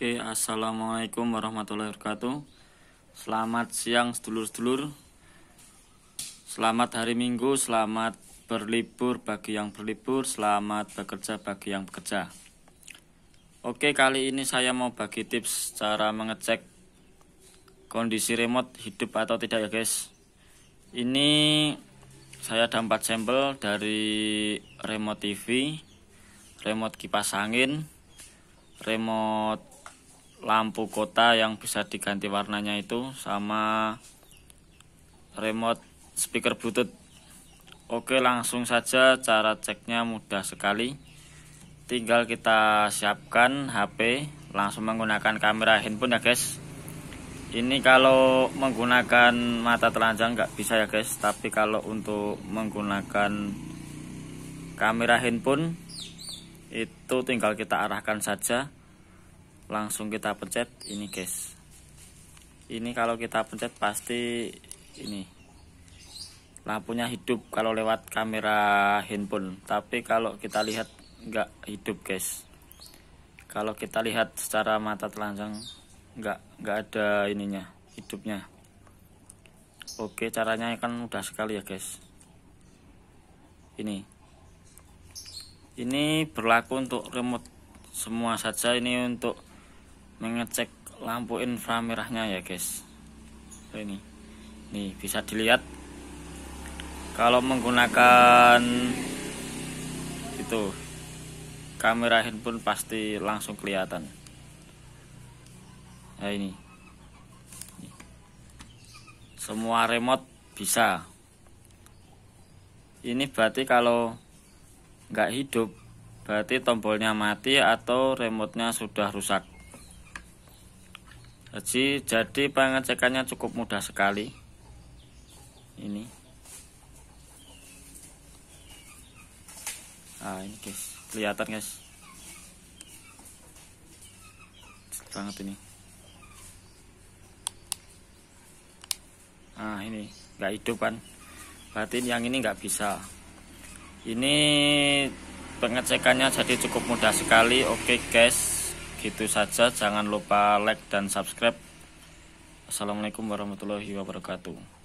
Oke, assalamualaikum warahmatullahi wabarakatuh. Selamat siang, sedulur-sedulur. Selamat hari Minggu, selamat berlibur bagi yang berlibur, selamat bekerja bagi yang bekerja. Oke, kali ini saya mau bagi tips cara mengecek kondisi remote hidup atau tidak ya, guys. Ini saya ada 4 sampel dari remote TV, remote kipas angin, remote lampu kota yang bisa diganti warnanya itu sama remote speaker bluetooth oke langsung saja cara ceknya mudah sekali tinggal kita siapkan HP langsung menggunakan kamera handphone ya guys ini kalau menggunakan mata telanjang nggak bisa ya guys tapi kalau untuk menggunakan kamera handphone itu tinggal kita arahkan saja langsung kita pencet ini guys ini kalau kita pencet pasti ini lampunya hidup kalau lewat kamera handphone tapi kalau kita lihat nggak hidup guys kalau kita lihat secara mata telanjang nggak nggak ada ininya hidupnya oke caranya kan mudah sekali ya guys ini ini berlaku untuk remote semua saja ini untuk mengecek lampu inframerahnya ya guys ini nih bisa dilihat kalau menggunakan itu kamera handphone pasti langsung kelihatan ya ini semua remote bisa ini berarti kalau nggak hidup berarti tombolnya mati atau remote-nya sudah rusak jadi jadi pengecekannya cukup mudah sekali. Ini. Ah, ini guys, kelihatan guys. banget ini. Nah, ini nggak hidup kan. Berarti yang ini nggak bisa. Ini pengecekannya jadi cukup mudah sekali. Oke, guys. Segitu saja, jangan lupa like dan subscribe. Assalamualaikum warahmatullahi wabarakatuh.